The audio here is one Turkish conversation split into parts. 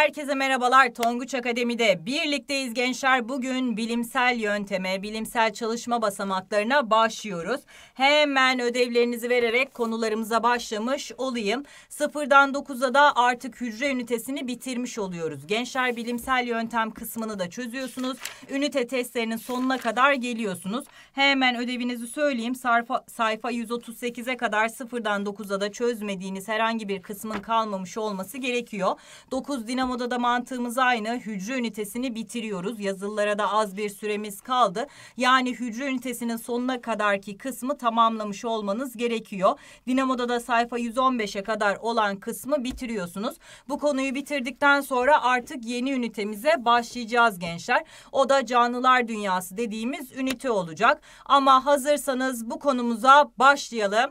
Herkese merhabalar. Tonguç Akademi'de birlikteyiz gençler. Bugün bilimsel yönteme, bilimsel çalışma basamaklarına başlıyoruz. Hemen ödevlerinizi vererek konularımıza başlamış olayım. Sıfırdan dokuza da artık hücre ünitesini bitirmiş oluyoruz. Gençler bilimsel yöntem kısmını da çözüyorsunuz. Ünite testlerinin sonuna kadar geliyorsunuz. Hemen ödevinizi söyleyeyim. Sarfa, sayfa 138'e kadar sıfırdan dokuza da çözmediğiniz herhangi bir kısmın kalmamış olması gerekiyor. 9 dinamo da mantığımız aynı. Hücre ünitesini bitiriyoruz. Yazılılara da az bir süremiz kaldı. Yani hücre ünitesinin sonuna kadarki kısmı tamamlamış olmanız gerekiyor. Dinamo'da da sayfa 115'e kadar olan kısmı bitiriyorsunuz. Bu konuyu bitirdikten sonra artık yeni ünitemize başlayacağız gençler. O da canlılar dünyası dediğimiz ünite olacak. Ama hazırsanız bu konumuza başlayalım.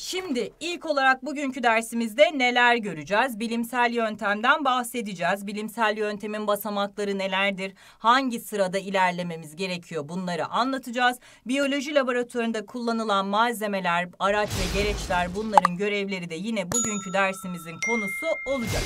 Şimdi ilk olarak bugünkü dersimizde neler göreceğiz? Bilimsel yöntemden bahsedeceğiz. Bilimsel yöntemin basamakları nelerdir? Hangi sırada ilerlememiz gerekiyor? Bunları anlatacağız. Biyoloji laboratuvarında kullanılan malzemeler, araç ve gereçler bunların görevleri de yine bugünkü dersimizin konusu olacak.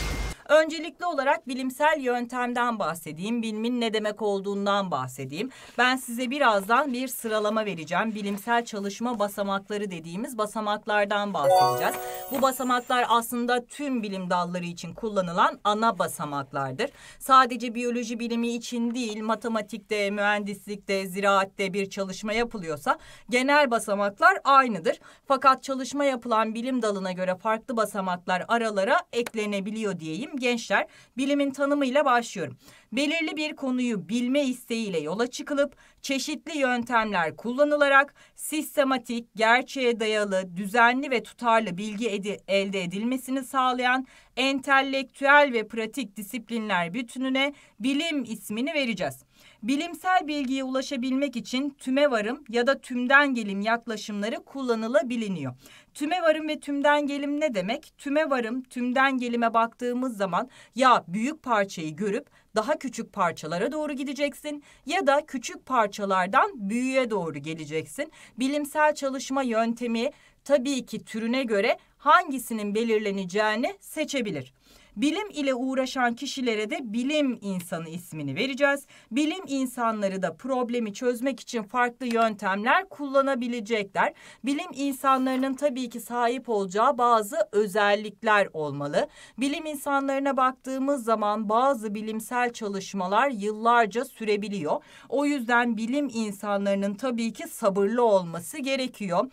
Öncelikli olarak bilimsel yöntemden bahsedeyim. Bilimin ne demek olduğundan bahsedeyim. Ben size birazdan bir sıralama vereceğim. Bilimsel çalışma basamakları dediğimiz basamaklardan bahsedeceğiz. Bu basamaklar aslında tüm bilim dalları için kullanılan ana basamaklardır. Sadece biyoloji bilimi için değil, matematikte, mühendislikte, ziraatte bir çalışma yapılıyorsa genel basamaklar aynıdır. Fakat çalışma yapılan bilim dalına göre farklı basamaklar aralara eklenebiliyor diyeyim gençler bilimin tanımıyla başlıyorum. Belirli bir konuyu bilme isteğiyle yola çıkılıp çeşitli yöntemler kullanılarak sistematik, gerçeğe dayalı, düzenli ve tutarlı bilgi edi elde edilmesini sağlayan entelektüel ve pratik disiplinler bütününe bilim ismini vereceğiz. Bilimsel bilgiye ulaşabilmek için tümevarım ya da tümden gelim yaklaşımları kullanılabiliniyor. Tümevarım ve tümden gelim ne demek? Tümevarım, tümden gelime baktığımız zaman ya büyük parçayı görüp daha küçük parçalara doğru gideceksin ya da küçük parçalardan büyüğe doğru geleceksin. Bilimsel çalışma yöntemi tabii ki türüne göre hangisinin belirleneceğini seçebilir. Bilim ile uğraşan kişilere de bilim insanı ismini vereceğiz. Bilim insanları da problemi çözmek için farklı yöntemler kullanabilecekler. Bilim insanlarının tabii ki sahip olacağı bazı özellikler olmalı. Bilim insanlarına baktığımız zaman bazı bilimsel çalışmalar yıllarca sürebiliyor. O yüzden bilim insanlarının tabii ki sabırlı olması gerekiyor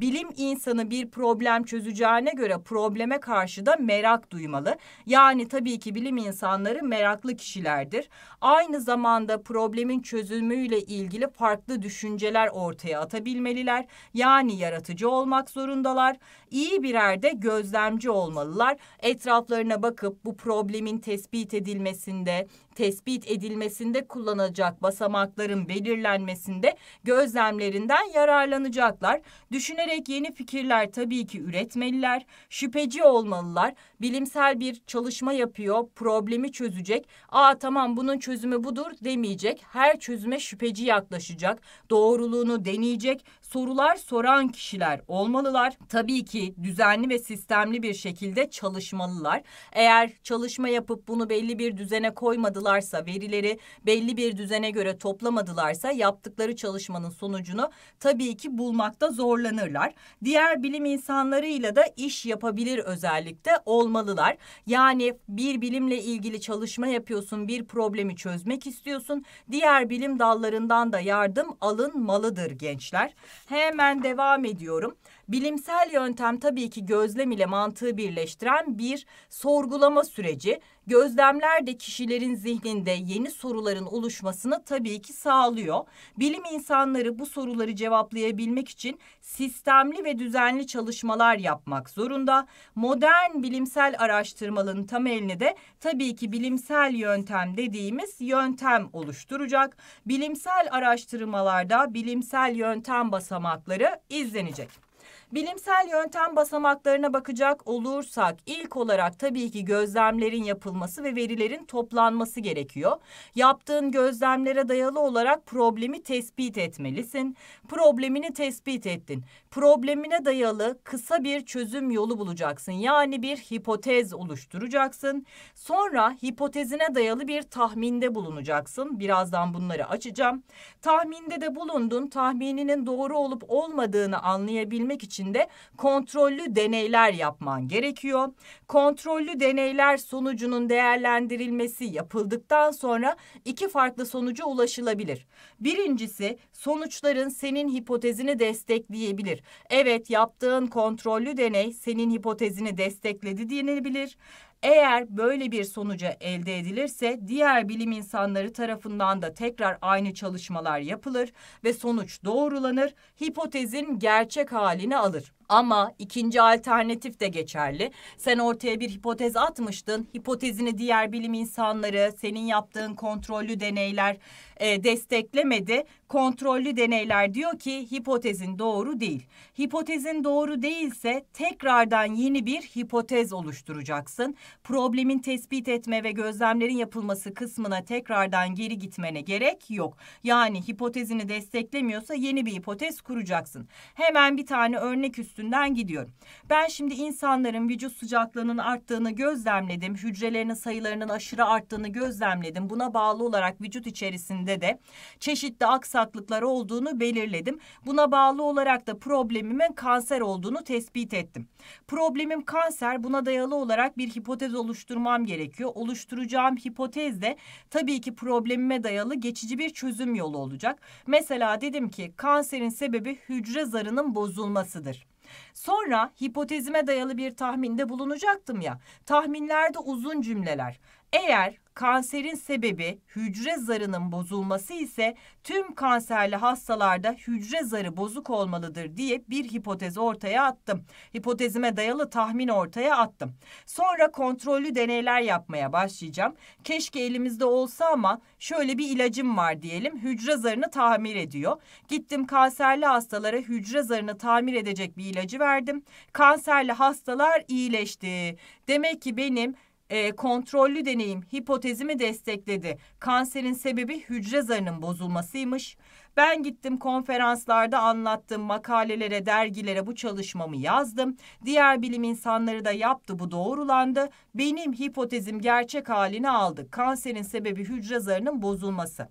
bilim insanı bir problem çözeceğine göre probleme karşı da merak duymalı. Yani tabii ki bilim insanları meraklı kişilerdir. Aynı zamanda problemin çözümüyle ilgili farklı düşünceler ortaya atabilmeliler. Yani yaratıcı olmak zorundalar. İyi birer de gözlemci olmalılar. Etraflarına bakıp bu problemin tespit edilmesinde, tespit edilmesinde kullanacak basamakların belirlenmesinde gözlemlerinden yararlanacaklar. Düşünerek yeni fikirler tabii ki üretmeliler, şüpheci olmalılar, bilimsel bir çalışma yapıyor, problemi çözecek. Aa tamam bunun çözümü budur demeyecek, her çözüme şüpheci yaklaşacak, doğruluğunu deneyecek, sorular soran kişiler olmalılar. Tabii ki düzenli ve sistemli bir şekilde çalışmalılar. Eğer çalışma yapıp bunu belli bir düzene koymadı toplamadılarsa, verileri belli bir düzene göre toplamadılarsa yaptıkları çalışmanın sonucunu tabii ki bulmakta zorlanırlar. Diğer bilim insanlarıyla da iş yapabilir özellikle olmalılar. Yani bir bilimle ilgili çalışma yapıyorsun, bir problemi çözmek istiyorsun. Diğer bilim dallarından da yardım alınmalıdır gençler. Hemen devam ediyorum. Bilimsel yöntem tabii ki gözlem ile mantığı birleştiren bir sorgulama süreci. Gözlemler de kişilerin zihninde yeni soruların oluşmasını tabii ki sağlıyor. Bilim insanları bu soruları cevaplayabilmek için sistemli ve düzenli çalışmalar yapmak zorunda. Modern bilimsel araştırmanın tam elini de tabii ki bilimsel yöntem dediğimiz yöntem oluşturacak. Bilimsel araştırmalarda bilimsel yöntem basamakları izlenecek. Bilimsel yöntem basamaklarına bakacak olursak ilk olarak tabii ki gözlemlerin yapılması ve verilerin toplanması gerekiyor. Yaptığın gözlemlere dayalı olarak problemi tespit etmelisin. Problemini tespit ettin. Problemine dayalı kısa bir çözüm yolu bulacaksın. Yani bir hipotez oluşturacaksın. Sonra hipotezine dayalı bir tahminde bulunacaksın. Birazdan bunları açacağım. Tahminde de bulundun. Tahmininin doğru olup olmadığını anlayabilmek için içinde kontrollü deneyler yapman gerekiyor. Kontrollü deneyler sonucunun değerlendirilmesi yapıldıktan sonra iki farklı sonuca ulaşılabilir. Birincisi sonuçların senin hipotezini destekleyebilir. Evet yaptığın kontrollü deney senin hipotezini destekledi denilebilir. Eğer böyle bir sonuca elde edilirse diğer bilim insanları tarafından da tekrar aynı çalışmalar yapılır ve sonuç doğrulanır, hipotezin gerçek halini alır. Ama ikinci alternatif de geçerli. Sen ortaya bir hipotez atmıştın. Hipotezini diğer bilim insanları, senin yaptığın kontrollü deneyler e, desteklemedi. Kontrollü deneyler diyor ki hipotezin doğru değil. Hipotezin doğru değilse tekrardan yeni bir hipotez oluşturacaksın. Problemin tespit etme ve gözlemlerin yapılması kısmına tekrardan geri gitmene gerek yok. Yani hipotezini desteklemiyorsa yeni bir hipotez kuracaksın. Hemen bir tane örnek üstü üstünden gidiyorum. Ben şimdi insanların vücut sıcaklığının arttığını gözlemledim. Hücrelerinin sayılarının aşırı arttığını gözlemledim. Buna bağlı olarak vücut içerisinde de çeşitli aksaklıklar olduğunu belirledim. Buna bağlı olarak da problemimin kanser olduğunu tespit ettim. Problemim kanser. Buna dayalı olarak bir hipotez oluşturmam gerekiyor. Oluşturacağım hipotez de tabii ki problemime dayalı geçici bir çözüm yolu olacak. Mesela dedim ki kanserin sebebi hücre zarının bozulmasıdır. Sonra hipotezime dayalı bir tahminde bulunacaktım ya. Tahminlerde uzun cümleler. Eğer Kanserin sebebi hücre zarının bozulması ise tüm kanserli hastalarda hücre zarı bozuk olmalıdır diye bir hipotez ortaya attım. Hipotezime dayalı tahmin ortaya attım. Sonra kontrollü deneyler yapmaya başlayacağım. Keşke elimizde olsa ama şöyle bir ilacım var diyelim. Hücre zarını tamir ediyor. Gittim kanserli hastalara hücre zarını tamir edecek bir ilacı verdim. Kanserli hastalar iyileşti. Demek ki benim e, kontrollü deneyim hipotezimi destekledi. Kanserin sebebi hücre zarının bozulmasıymış. Ben gittim konferanslarda anlattım, makalelere, dergilere bu çalışmamı yazdım. Diğer bilim insanları da yaptı, bu doğrulandı. Benim hipotezim gerçek halini aldı. Kanserin sebebi hücre zarının bozulması.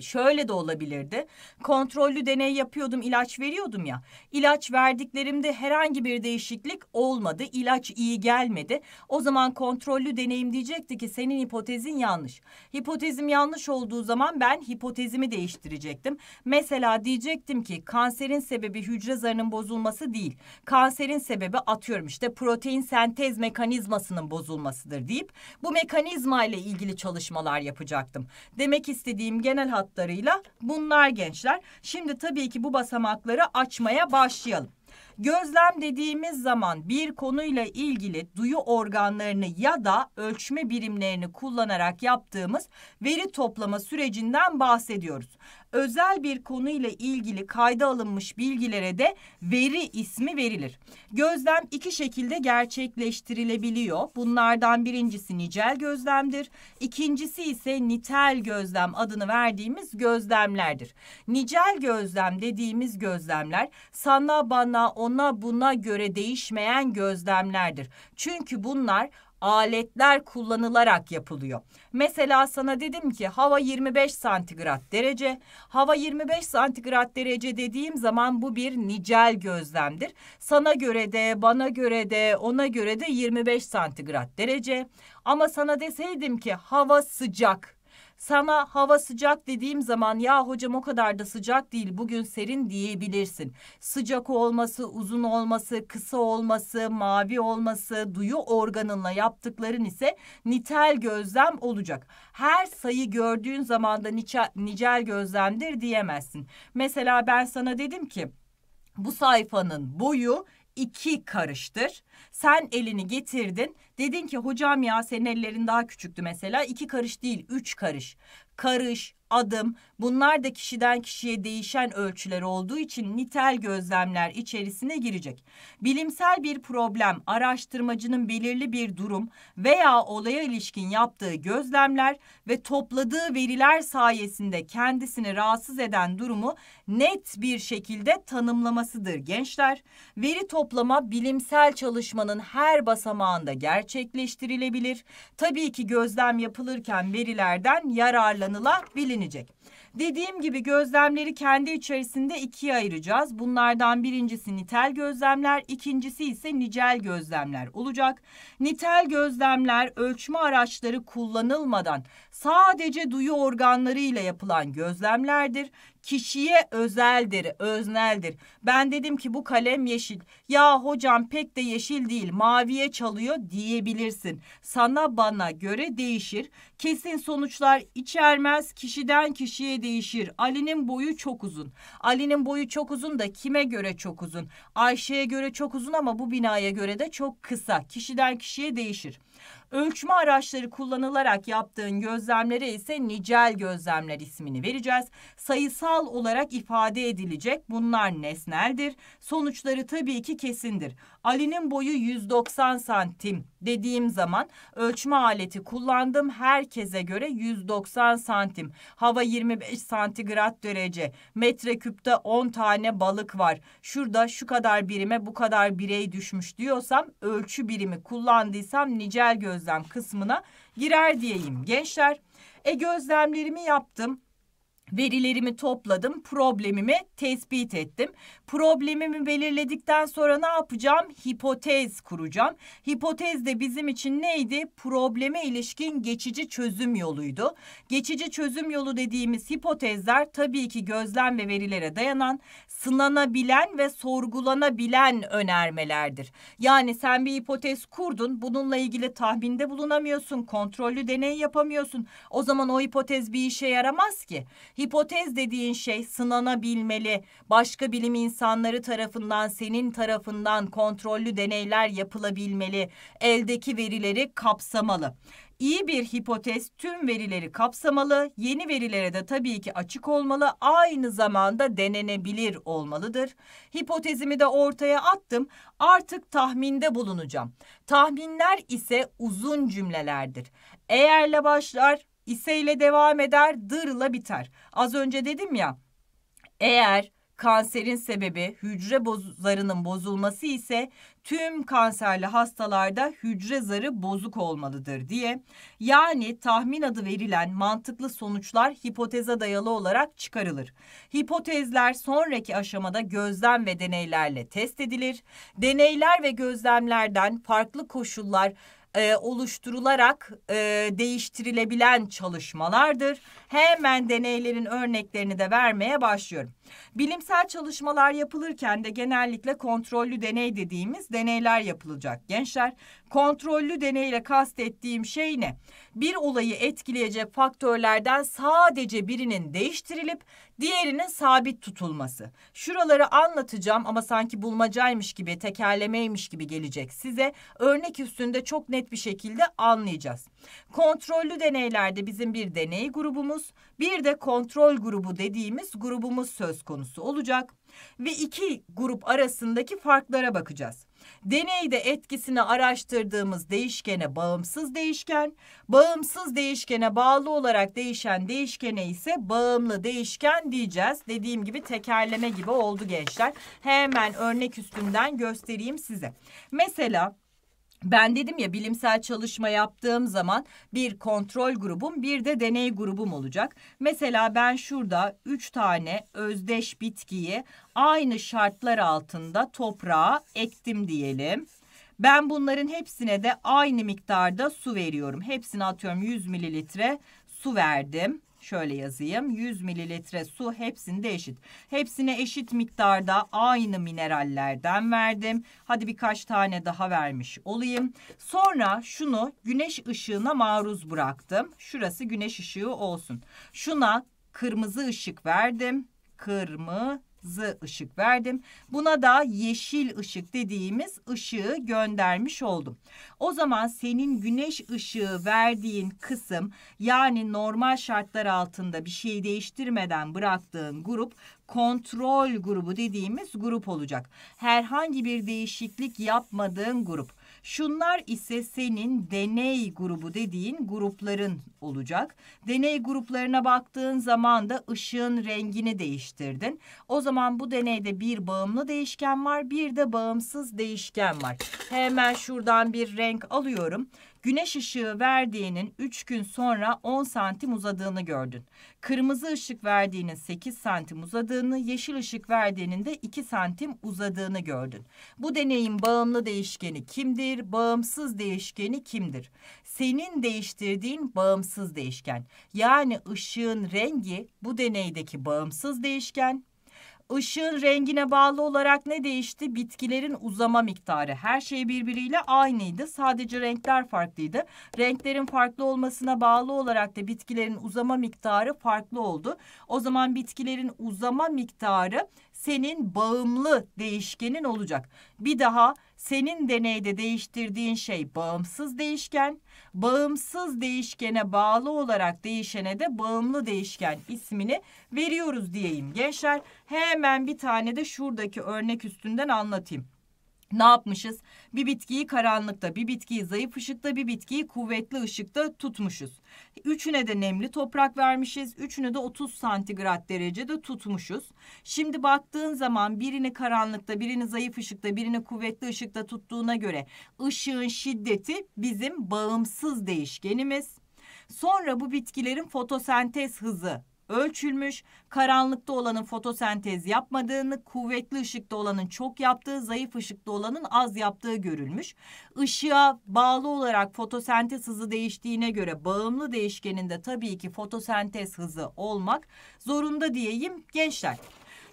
Şöyle de olabilirdi. Kontrollü deney yapıyordum, ilaç veriyordum ya. İlaç verdiklerimde herhangi bir değişiklik olmadı. İlaç iyi gelmedi. O zaman kontrollü deneyim diyecekti ki senin hipotezin yanlış. Hipotezim yanlış olduğu zaman ben hipotezimi değiştirecektim. Mesela diyecektim ki kanserin sebebi hücre zarının bozulması değil. Kanserin sebebi atıyorum işte protein sentez mekanizmasının bozulmasıdır deyip bu mekanizma ile ilgili çalışmalar yapacaktım. Demek istediğim genel hat basamaklarıyla bunlar gençler. Şimdi tabii ki bu basamakları açmaya başlayalım. Gözlem dediğimiz zaman bir konuyla ilgili duyu organlarını ya da ölçme birimlerini kullanarak yaptığımız veri toplama sürecinden bahsediyoruz özel bir konu ile ilgili kayda alınmış bilgilere de veri ismi verilir. Gözlem iki şekilde gerçekleştirilebiliyor. Bunlardan birincisi nicel gözlemdir. İkincisi ise nitel gözlem adını verdiğimiz gözlemlerdir. Nicel gözlem dediğimiz gözlemler sana bana ona buna göre değişmeyen gözlemlerdir. Çünkü bunlar aletler kullanılarak yapılıyor. Mesela sana dedim ki hava 25 santigrat derece. Hava 25 santigrat derece dediğim zaman bu bir nicel gözlemdir. Sana göre de, bana göre de, ona göre de 25 santigrat derece. Ama sana deseydim ki hava sıcak sana hava sıcak dediğim zaman ya hocam o kadar da sıcak değil bugün serin diyebilirsin. Sıcak olması, uzun olması, kısa olması, mavi olması, duyu organınla yaptıkların ise nitel gözlem olacak. Her sayı gördüğün zaman da nicel gözlemdir diyemezsin. Mesela ben sana dedim ki bu sayfanın boyu iki karıştır. Sen elini getirdin Dedin ki hocam ya senin ellerin daha küçüktü mesela. iki karış değil üç karış. Karış, adım bunlar da kişiden kişiye değişen ölçüler olduğu için nitel gözlemler içerisine girecek. Bilimsel bir problem, araştırmacının belirli bir durum veya olaya ilişkin yaptığı gözlemler ve topladığı veriler sayesinde kendisini rahatsız eden durumu net bir şekilde tanımlamasıdır gençler. Veri toplama bilimsel çalışmanın her basamağında gerçekleşir gerçekleştirilebilir. Tabii ki gözlem yapılırken verilerden yararlanılabilinecek. Dediğim gibi gözlemleri kendi içerisinde ikiye ayıracağız. Bunlardan birincisi nitel gözlemler, ikincisi ise nicel gözlemler olacak. Nitel gözlemler ölçme araçları kullanılmadan sadece duyu organları ile yapılan gözlemlerdir kişiye özeldir, özneldir. Ben dedim ki bu kalem yeşil. Ya hocam pek de yeşil değil, maviye çalıyor diyebilirsin. Sana bana göre değişir. Kesin sonuçlar içermez, kişiden kişiye değişir. Ali'nin boyu çok uzun. Ali'nin boyu çok uzun da kime göre çok uzun? Ayşe'ye göre çok uzun ama bu binaya göre de çok kısa. Kişiden kişiye değişir. Ölçme araçları kullanılarak yaptığın gözlemlere ise nicel gözlemler ismini vereceğiz. Sayısal olarak ifade edilecek. Bunlar nesneldir. Sonuçları tabii ki kesindir. Ali'nin boyu 190 santim dediğim zaman ölçme aleti kullandım. Herkese göre 190 santim. Hava 25 santigrat derece. Metreküpte 10 tane balık var. Şurada şu kadar birime bu kadar birey düşmüş diyorsam ölçü birimi kullandıysam nicel gözlem kısmına girer diyeyim. Gençler e gözlemlerimi yaptım verilerimi topladım, problemimi tespit ettim. Problemimi belirledikten sonra ne yapacağım? Hipotez kuracağım. Hipotez de bizim için neydi? Probleme ilişkin geçici çözüm yoluydu. Geçici çözüm yolu dediğimiz hipotezler tabii ki gözlem ve verilere dayanan, sınanabilen ve sorgulanabilen önermelerdir. Yani sen bir hipotez kurdun, bununla ilgili tahminde bulunamıyorsun, kontrollü deney yapamıyorsun. O zaman o hipotez bir işe yaramaz ki. Hipotez dediğin şey sınanabilmeli. Başka bilim insanları tarafından, senin tarafından kontrollü deneyler yapılabilmeli. Eldeki verileri kapsamalı. İyi bir hipotez tüm verileri kapsamalı, yeni verilere de tabii ki açık olmalı, aynı zamanda denenebilir olmalıdır. Hipotezimi de ortaya attım, artık tahminde bulunacağım. Tahminler ise uzun cümlelerdir. Eğerle başlar, iseyle devam eder, dırla biter. Az önce dedim ya, eğer Kanserin sebebi hücre zarının bozulması ise tüm kanserli hastalarda hücre zarı bozuk olmalıdır diye. Yani tahmin adı verilen mantıklı sonuçlar hipoteze dayalı olarak çıkarılır. Hipotezler sonraki aşamada gözlem ve deneylerle test edilir. Deneyler ve gözlemlerden farklı koşullar e, oluşturularak e, değiştirilebilen çalışmalardır hemen deneylerin örneklerini de vermeye başlıyorum. Bilimsel çalışmalar yapılırken de genellikle kontrollü deney dediğimiz deneyler yapılacak gençler. Kontrollü deneyle kastettiğim şey ne? Bir olayı etkileyecek faktörlerden sadece birinin değiştirilip diğerinin sabit tutulması. Şuraları anlatacağım ama sanki bulmacaymış gibi, tekerlemeymiş gibi gelecek size. Örnek üstünde çok net bir şekilde anlayacağız. Kontrollü deneylerde bizim bir deney grubumuz, bir de kontrol grubu dediğimiz grubumuz söz konusu olacak ve iki grup arasındaki farklara bakacağız. Deneyde etkisini araştırdığımız değişkene bağımsız değişken, bağımsız değişkene bağlı olarak değişen değişkene ise bağımlı değişken diyeceğiz. Dediğim gibi tekerleme gibi oldu gençler. Hemen örnek üstünden göstereyim size. Mesela ben dedim ya bilimsel çalışma yaptığım zaman bir kontrol grubum bir de deney grubum olacak. Mesela ben şurada üç tane özdeş bitkiyi aynı şartlar altında toprağa ektim diyelim. Ben bunların hepsine de aynı miktarda su veriyorum. Hepsine atıyorum 100 mililitre su verdim şöyle yazayım 100 mililitre su hepsinde eşit. Hepsine eşit miktarda aynı minerallerden verdim. Hadi birkaç tane daha vermiş olayım. Sonra şunu güneş ışığına maruz bıraktım. Şurası güneş ışığı olsun. Şuna kırmızı ışık verdim. Kırmızı kırmızı ışık verdim. Buna da yeşil ışık dediğimiz ışığı göndermiş oldum. O zaman senin güneş ışığı verdiğin kısım yani normal şartlar altında bir şey değiştirmeden bıraktığın grup kontrol grubu dediğimiz grup olacak. Herhangi bir değişiklik yapmadığın grup. Şunlar ise senin deney grubu dediğin grupların olacak. Deney gruplarına baktığın zaman da ışığın rengini değiştirdin. O zaman bu deneyde bir bağımlı değişken var, bir de bağımsız değişken var. Hemen şuradan bir renk alıyorum. Güneş ışığı verdiğinin 3 gün sonra 10 santim uzadığını gördün. Kırmızı ışık verdiğinin 8 santim uzadığını, yeşil ışık verdiğinin de 2 santim uzadığını gördün. Bu deneyin bağımlı değişkeni kimdir? Bağımsız değişkeni kimdir? Senin değiştirdiğin bağımsız değişken. Yani ışığın rengi bu deneydeki bağımsız değişken, ışığın rengine bağlı olarak ne değişti? Bitkilerin uzama miktarı. Her şey birbiriyle aynıydı. Sadece renkler farklıydı. Renklerin farklı olmasına bağlı olarak da bitkilerin uzama miktarı farklı oldu. O zaman bitkilerin uzama miktarı senin bağımlı değişkenin olacak. Bir daha senin deneyde değiştirdiğin şey bağımsız değişken, bağımsız değişkene bağlı olarak değişene de bağımlı değişken ismini veriyoruz diyeyim gençler. Hemen bir tane de şuradaki örnek üstünden anlatayım ne yapmışız? Bir bitkiyi karanlıkta, bir bitkiyi zayıf ışıkta, bir bitkiyi kuvvetli ışıkta tutmuşuz. Üçüne de nemli toprak vermişiz. Üçünü de 30 santigrat derecede tutmuşuz. Şimdi baktığın zaman birini karanlıkta, birini zayıf ışıkta, birini kuvvetli ışıkta tuttuğuna göre ışığın şiddeti bizim bağımsız değişkenimiz. Sonra bu bitkilerin fotosentez hızı ölçülmüş, karanlıkta olanın fotosentez yapmadığını, kuvvetli ışıkta olanın çok yaptığı, zayıf ışıkta olanın az yaptığı görülmüş. Işığa bağlı olarak fotosentez hızı değiştiğine göre bağımlı değişkeninde tabii ki fotosentez hızı olmak zorunda diyeyim gençler.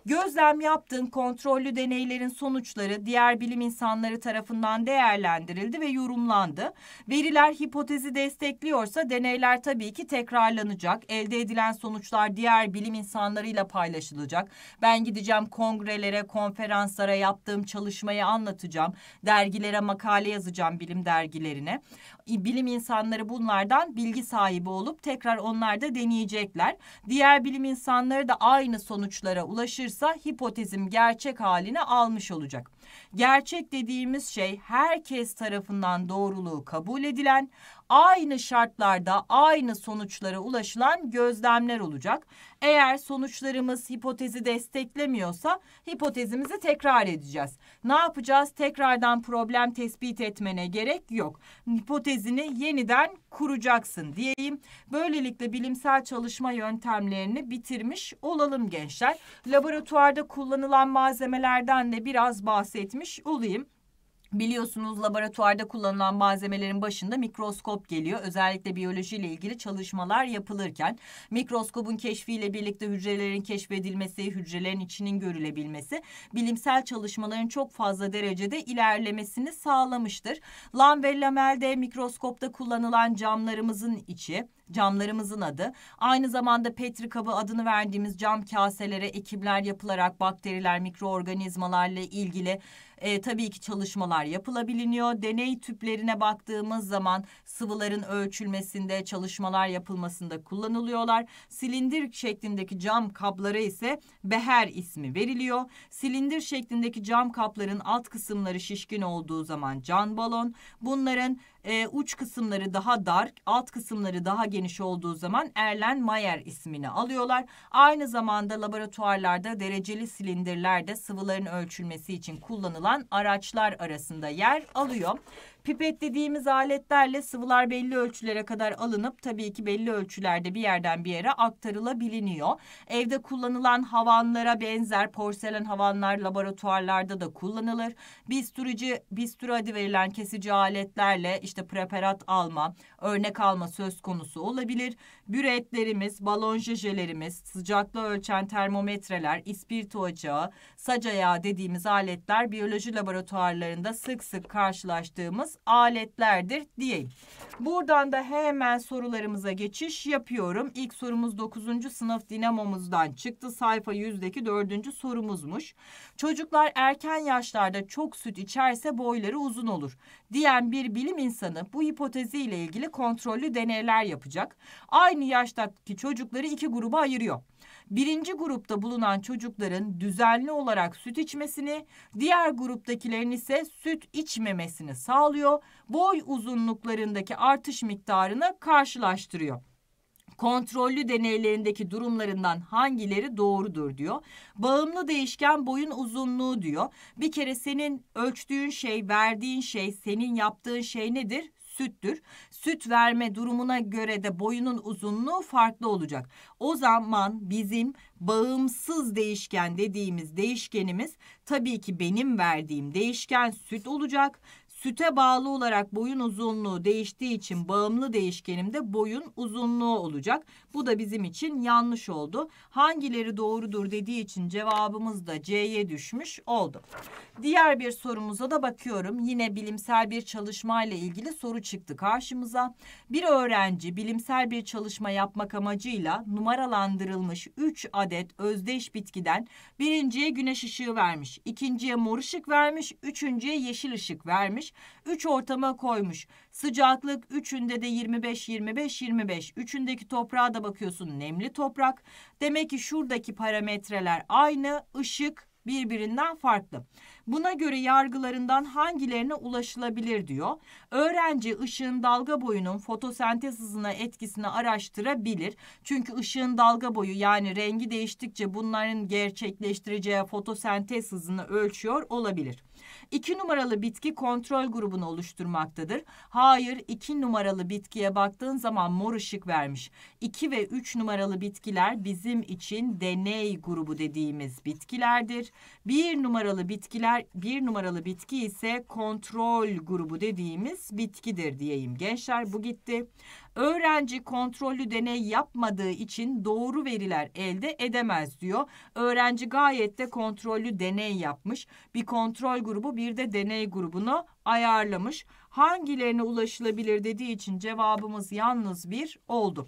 Gözlem yaptığın kontrollü deneylerin sonuçları diğer bilim insanları tarafından değerlendirildi ve yorumlandı. Veriler hipotezi destekliyorsa deneyler tabii ki tekrarlanacak. Elde edilen sonuçlar diğer bilim insanlarıyla paylaşılacak. Ben gideceğim kongrelere, konferanslara yaptığım çalışmayı anlatacağım. Dergilere makale yazacağım bilim dergilerine. Bilim insanları bunlardan bilgi sahibi olup tekrar onlar da deneyecekler. Diğer bilim insanları da aynı sonuçlara ulaşır olursa hipotezim gerçek haline almış olacak. Gerçek dediğimiz şey herkes tarafından doğruluğu kabul edilen aynı şartlarda aynı sonuçlara ulaşılan gözlemler olacak. Eğer sonuçlarımız hipotezi desteklemiyorsa hipotezimizi tekrar edeceğiz. Ne yapacağız? Tekrardan problem tespit etmene gerek yok. Hipotezini yeniden kuracaksın diyeyim. Böylelikle bilimsel çalışma yöntemlerini bitirmiş olalım gençler. Laboratuvarda kullanılan malzemelerden de biraz bahsetmiş olayım. Biliyorsunuz laboratuvarda kullanılan malzemelerin başında mikroskop geliyor. Özellikle biyolojiyle ilgili çalışmalar yapılırken mikroskobun keşfiyle birlikte hücrelerin keşfedilmesi, hücrelerin içinin görülebilmesi bilimsel çalışmaların çok fazla derecede ilerlemesini sağlamıştır. Lam ve lamelde mikroskopta kullanılan camlarımızın içi camlarımızın adı. Aynı zamanda petri kabı adını verdiğimiz cam kaselere ekipler yapılarak bakteriler, mikroorganizmalarla ilgili e, tabii ki çalışmalar yapılabiliniyor Deney tüplerine baktığımız zaman sıvıların ölçülmesinde çalışmalar yapılmasında kullanılıyorlar. Silindir şeklindeki cam kaplara ise beher ismi veriliyor. Silindir şeklindeki cam kapların alt kısımları şişkin olduğu zaman can balon. Bunların e, uç kısımları daha dar, alt kısımları daha geniş olduğu zaman Erlen Mayer ismini alıyorlar. Aynı zamanda laboratuvarlarda dereceli silindirlerde sıvıların ölçülmesi için kullanılan araçlar arasında yer alıyor. Pipet dediğimiz aletlerle sıvılar belli ölçülere kadar alınıp tabii ki belli ölçülerde bir yerden bir yere aktarılabiliyor. Evde kullanılan havanlara benzer porselen havanlar laboratuvarlarda da kullanılır. Bistürücü, bistürü adı verilen kesici aletlerle işte preparat alma, örnek alma söz konusu olabilir. Büretlerimiz, balonjejelerimiz, sıcaklığı ölçen termometreler, ispirto ocağı, sac ayağı dediğimiz aletler biyoloji laboratuvarlarında sık sık karşılaştığımız aletlerdir diyeyim. Buradan da hemen sorularımıza geçiş yapıyorum. İlk sorumuz 9. sınıf dinamomuzdan çıktı. Sayfa 100'deki 4. sorumuzmuş. Çocuklar erken yaşlarda çok süt içerse boyları uzun olur diyen bir bilim insanı bu hipotezi ile ilgili kontrollü deneyler yapacak. Aynı yaştaki çocukları iki gruba ayırıyor birinci grupta bulunan çocukların düzenli olarak süt içmesini, diğer gruptakilerin ise süt içmemesini sağlıyor, boy uzunluklarındaki artış miktarını karşılaştırıyor kontrollü deneylerindeki durumlarından hangileri doğrudur diyor. Bağımlı değişken boyun uzunluğu diyor. Bir kere senin ölçtüğün şey, verdiğin şey, senin yaptığın şey nedir? süttür. Süt verme durumuna göre de boyunun uzunluğu farklı olacak. O zaman bizim bağımsız değişken dediğimiz değişkenimiz tabii ki benim verdiğim değişken süt olacak Süte bağlı olarak boyun uzunluğu değiştiği için bağımlı değişkenimde boyun uzunluğu olacak. Bu da bizim için yanlış oldu. Hangileri doğrudur dediği için cevabımız da C'ye düşmüş oldu. Diğer bir sorumuza da bakıyorum. Yine bilimsel bir çalışmayla ilgili soru çıktı karşımıza. Bir öğrenci bilimsel bir çalışma yapmak amacıyla numaralandırılmış 3 adet özdeş bitkiden birinciye güneş ışığı vermiş, ikinciye mor ışık vermiş, üçüncüye yeşil ışık vermiş. 3 ortama koymuş. Sıcaklık üçünde de 25, 25, 25. Üçündeki toprağa da bakıyorsun nemli toprak. Demek ki şuradaki parametreler aynı. Işık birbirinden farklı. Buna göre yargılarından hangilerine ulaşılabilir diyor. Öğrenci ışığın dalga boyunun fotosentez hızına etkisini araştırabilir. Çünkü ışığın dalga boyu yani rengi değiştikçe bunların gerçekleştireceği fotosentez hızını ölçüyor olabilir. 2 numaralı bitki kontrol grubunu oluşturmaktadır. Hayır 2 numaralı bitkiye baktığın zaman mor ışık vermiş. 2 ve 3 numaralı bitkiler bizim için deney grubu dediğimiz bitkilerdir. 1 numaralı bitkiler 1 numaralı bitki ise kontrol grubu dediğimiz bitkidir diyeyim gençler bu gitti. Öğrenci kontrollü deney yapmadığı için doğru veriler elde edemez diyor. Öğrenci gayet de kontrollü deney yapmış. Bir kontrol grubu bir de deney grubunu ayarlamış. Hangilerine ulaşılabilir dediği için cevabımız yalnız bir oldu.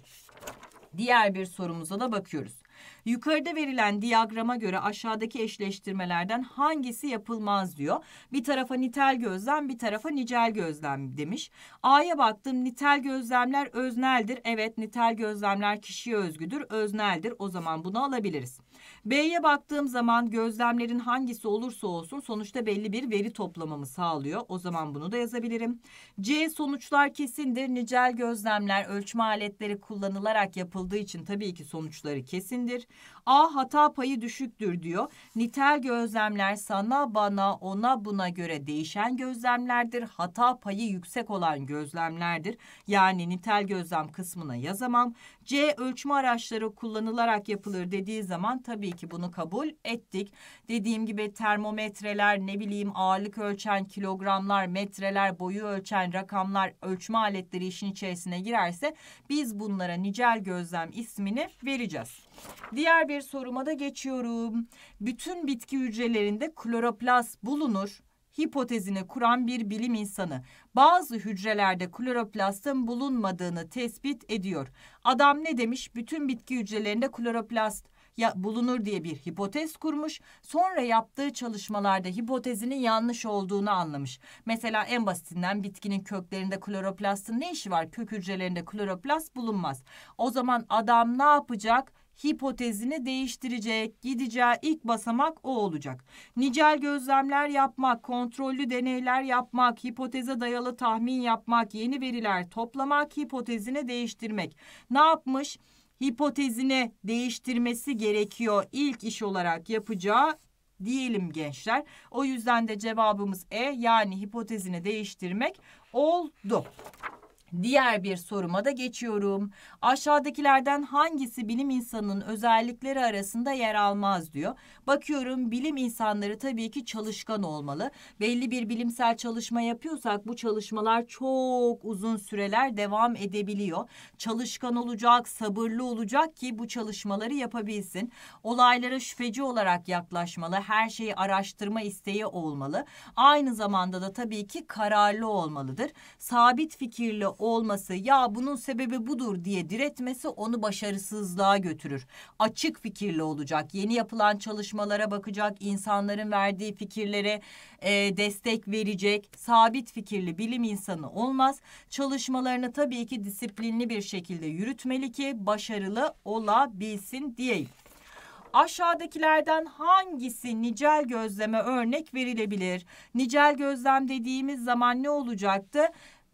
Diğer bir sorumuza da bakıyoruz. Yukarıda verilen diyagrama göre aşağıdaki eşleştirmelerden hangisi yapılmaz diyor. Bir tarafa nitel gözlem bir tarafa nicel gözlem demiş. A'ya baktım nitel gözlemler özneldir. Evet nitel gözlemler kişiye özgüdür özneldir o zaman bunu alabiliriz. B'ye baktığım zaman gözlemlerin hangisi olursa olsun sonuçta belli bir veri toplamamı sağlıyor. O zaman bunu da yazabilirim. C sonuçlar kesindir. Nicel gözlemler ölçme aletleri kullanılarak yapıldığı için tabii ki sonuçları kesindir etkindir. A hata payı düşüktür diyor. Nitel gözlemler sana, bana, ona, buna göre değişen gözlemlerdir. Hata payı yüksek olan gözlemlerdir. Yani nitel gözlem kısmına yazamam. C ölçme araçları kullanılarak yapılır dediği zaman tabii ki bunu kabul ettik. Dediğim gibi termometreler, ne bileyim ağırlık ölçen kilogramlar, metreler, boyu ölçen rakamlar, ölçme aletleri işin içerisine girerse biz bunlara nicel gözlem ismini vereceğiz. Diğer bir soruma da geçiyorum. Bütün bitki hücrelerinde kloroplast bulunur hipotezini kuran bir bilim insanı bazı hücrelerde kloroplastın bulunmadığını tespit ediyor. Adam ne demiş? Bütün bitki hücrelerinde kloroplast ya bulunur diye bir hipotez kurmuş. Sonra yaptığı çalışmalarda hipotezinin yanlış olduğunu anlamış. Mesela en basitinden bitkinin köklerinde kloroplastın ne işi var? Kök hücrelerinde kloroplast bulunmaz. O zaman adam ne yapacak? hipotezini değiştirecek, gideceği ilk basamak o olacak. Nicel gözlemler yapmak, kontrollü deneyler yapmak, hipoteze dayalı tahmin yapmak, yeni veriler toplamak, hipotezini değiştirmek. Ne yapmış? Hipotezini değiştirmesi gerekiyor ilk iş olarak yapacağı diyelim gençler. O yüzden de cevabımız E yani hipotezini değiştirmek oldu. Diğer bir soruma da geçiyorum. Aşağıdakilerden hangisi bilim insanının özellikleri arasında yer almaz diyor. Bakıyorum bilim insanları tabii ki çalışkan olmalı. Belli bir bilimsel çalışma yapıyorsak bu çalışmalar çok uzun süreler devam edebiliyor. Çalışkan olacak, sabırlı olacak ki bu çalışmaları yapabilsin. Olaylara şüpheci olarak yaklaşmalı. Her şeyi araştırma isteği olmalı. Aynı zamanda da tabii ki kararlı olmalıdır. Sabit fikirli olması ya bunun sebebi budur diye diretmesi onu başarısızlığa götürür. Açık fikirli olacak. Yeni yapılan çalışma çalışmalara bakacak, insanların verdiği fikirlere e, destek verecek, sabit fikirli bilim insanı olmaz. Çalışmalarını tabii ki disiplinli bir şekilde yürütmeli ki başarılı olabilsin diyeyim. Aşağıdakilerden hangisi nicel gözleme örnek verilebilir? Nicel gözlem dediğimiz zaman ne olacaktı?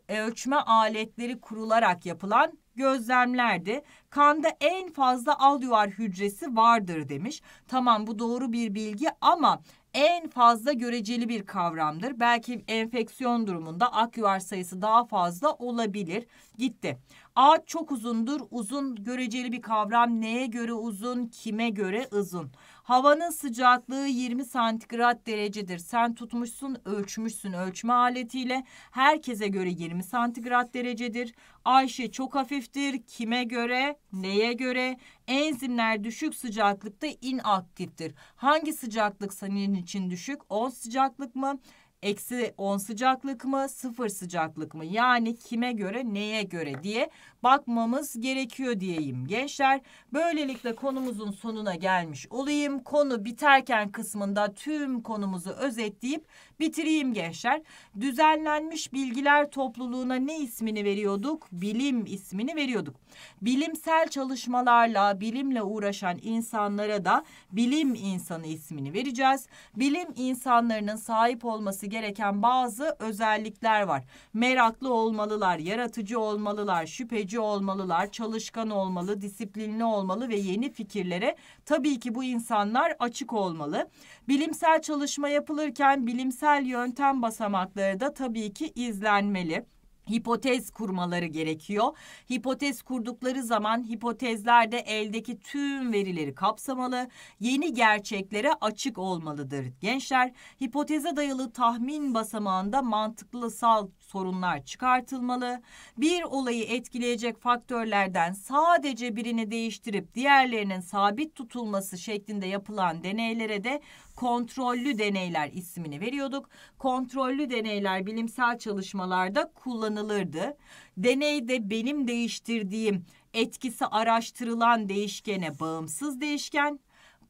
ölçme aletleri kurularak yapılan gözlemlerde kanda en fazla al hücresi vardır demiş. Tamam bu doğru bir bilgi ama en fazla göreceli bir kavramdır. Belki enfeksiyon durumunda ak sayısı daha fazla olabilir. Gitti. Ağaç çok uzundur. Uzun göreceli bir kavram. Neye göre uzun, kime göre uzun. Havanın sıcaklığı 20 santigrat derecedir. Sen tutmuşsun, ölçmüşsün ölçme aletiyle. Herkese göre 20 santigrat derecedir. Ayşe çok hafiftir. Kime göre, neye göre? Enzimler düşük sıcaklıkta inaktiftir. Hangi sıcaklık senin için düşük? O sıcaklık mı? eksi 10 sıcaklık mı, sıfır sıcaklık mı? Yani kime göre, neye göre diye bakmamız gerekiyor diyeyim gençler. Böylelikle konumuzun sonuna gelmiş olayım. Konu biterken kısmında tüm konumuzu özetleyip Bitireyim gençler. Düzenlenmiş bilgiler topluluğuna ne ismini veriyorduk? Bilim ismini veriyorduk. Bilimsel çalışmalarla, bilimle uğraşan insanlara da bilim insanı ismini vereceğiz. Bilim insanlarının sahip olması gereken bazı özellikler var. Meraklı olmalılar, yaratıcı olmalılar, şüpheci olmalılar, çalışkan olmalı, disiplinli olmalı ve yeni fikirlere tabii ki bu insanlar açık olmalı. Bilimsel çalışma yapılırken bilimsel bilimsel yöntem basamakları da tabii ki izlenmeli hipotez kurmaları gerekiyor. Hipotez kurdukları zaman hipotezlerde eldeki tüm verileri kapsamalı, yeni gerçeklere açık olmalıdır. Gençler hipoteze dayalı tahmin basamağında mantıklı sal sorunlar çıkartılmalı. Bir olayı etkileyecek faktörlerden sadece birini değiştirip diğerlerinin sabit tutulması şeklinde yapılan deneylere de kontrollü deneyler ismini veriyorduk. Kontrollü deneyler bilimsel çalışmalarda kullanılırdı. Deneyde benim değiştirdiğim etkisi araştırılan değişkene bağımsız değişken,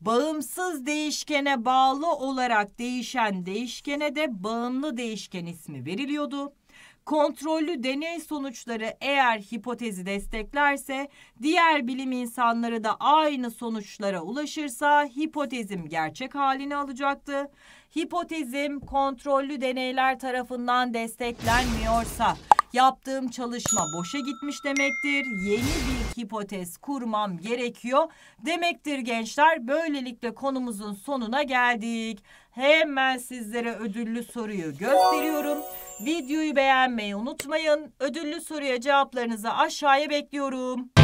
bağımsız değişkene bağlı olarak değişen değişkene de bağımlı değişken ismi veriliyordu. Kontrollü deney sonuçları eğer hipotezi desteklerse, diğer bilim insanları da aynı sonuçlara ulaşırsa hipotezim gerçek halini alacaktı. Hipotezim kontrollü deneyler tarafından desteklenmiyorsa yaptığım çalışma boşa gitmiş demektir. Yeni bir hipotez kurmam gerekiyor demektir gençler. Böylelikle konumuzun sonuna geldik. Hemen sizlere ödüllü soruyu gösteriyorum. Videoyu beğenmeyi unutmayın. Ödüllü soruya cevaplarınızı aşağıya bekliyorum.